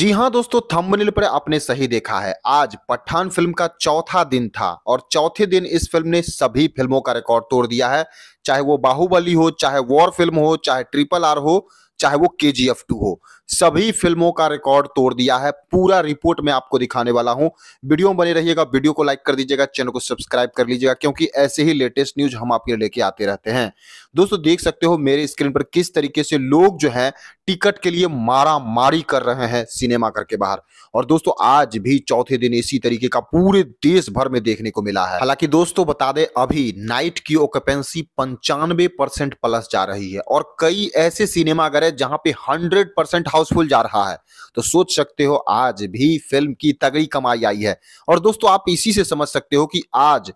जी हाँ दोस्तों थंबनेल पर आपने सही देखा है आज पठान फिल्म का चौथा दिन था और चौथे दिन इस फिल्म ने सभी फिल्मों का रिकॉर्ड तोड़ दिया है चाहे वो बाहुबली हो चाहे वॉर फिल्म हो चाहे ट्रिपल आर हो चाहे वो के जी एफ टू हो सभी फिल्मों का रिकॉर्ड तोड़ दिया है पूरा रिपोर्ट मैं आपको दिखाने वाला हूं वीडियो में बने रहिएगा वीडियो को लाइक कर दीजिएगा चैनल को सब्सक्राइब कर लीजिएगा क्योंकि ऐसे ही लेटेस्ट न्यूज हम आपके लेके आते रहते हैं दोस्तों देख सकते हो मेरे स्क्रीन पर किस तरीके से लोग जो है टिकट के लिए मारा मारी कर रहे हैं सिनेमा घर के बाहर और दोस्तों आज भी चौथे दिन इसी तरीके का पूरे देश भर में देखने को मिला है हालांकि दोस्तों बता दे अभी नाइट की ऑक्यूपेंसी पंचानवे परसेंट प्लस जा रही है और कई ऐसे सिनेमाघर है है जहां पे 100 परसेंट हाउसफुल जा रहा है तो सोच सकते हो आज भी फिल्म की तगड़ी कमाई आई है और दोस्तों आप इसी से समझ सकते हो कि आज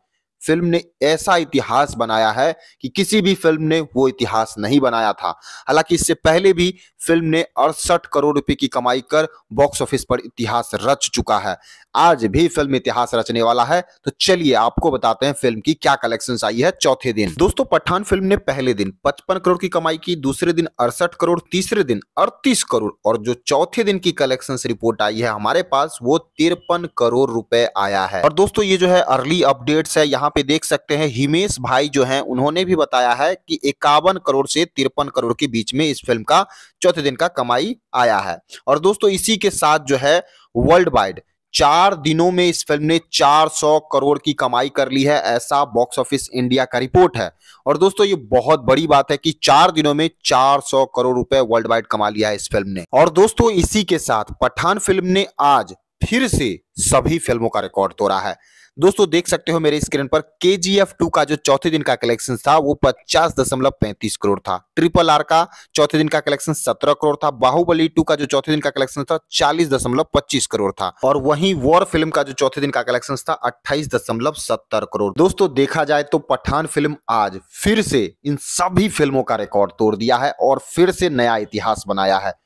फिल्म ने ऐसा इतिहास बनाया है कि किसी भी फिल्म ने वो इतिहास नहीं बनाया था हालांकि इससे पहले भी फिल्म ने अड़सठ करोड़ रुपए की कमाई कर बॉक्स ऑफिस पर इतिहास रच चुका है आज भी फिल्म इतिहास रचने वाला है तो चलिए आपको बताते हैं फिल्म की क्या कलेक्शन आई है चौथे दिन दोस्तों पठान फिल्म ने पहले दिन पचपन करोड़ की कमाई की दूसरे दिन अड़सठ करोड़ तीसरे दिन अड़तीस करोड़ और जो चौथे दिन की कलेक्शन रिपोर्ट आई है हमारे पास वो तिरपन करोड़ रुपए आया है और दोस्तों ये जो है अर्ली अपडेट्स है यहाँ पे देख सकते हैं हिमेश भाई जो हैं उन्होंने भी बताया है कि इक्यावन करोड़ से तिरपन करोड़ के बीच में इस फिल्म का चौथे दिन का कमाई आया है और दोस्तों इसी के साथ जो है वर्ल्ड वाइड चार दिनों में इस फिल्म ने 400 करोड़ की कमाई कर ली है ऐसा बॉक्स ऑफिस इंडिया का रिपोर्ट है और दोस्तों ये बहुत बड़ी बात है कि चार दिनों में 400 करोड़ रुपए वर्ल्ड वाइड कमा लिया है इस फिल्म ने और दोस्तों इसी के साथ पठान फिल्म ने आज फिर से सभी फिल्मों का रिकॉर्ड तोड़ा है दोस्तों देख सकते हो मेरे स्क्रीन पर के जी एफ टू का जो चौथे दिन का कलेक्शन था वो पचास दशमलव पैंतीस करोड़ था ट्रिपल आर का चौथे दिन का कलेक्शन सत्रह करोड़ था बाहुबली टू का जो चौथे दिन का कलेक्शन था चालीस दशमलव पच्चीस करोड़ था और वहीं वॉर फिल्म का जो चौथे दिन का कलेक्शन था अट्ठाईस दशमलव सत्तर करोड़ दोस्तों देखा जाए तो पठान फिल्म आज फिर से इन सभी फिल्मों का रिकॉर्ड तोड़ दिया है और फिर से नया इतिहास बनाया है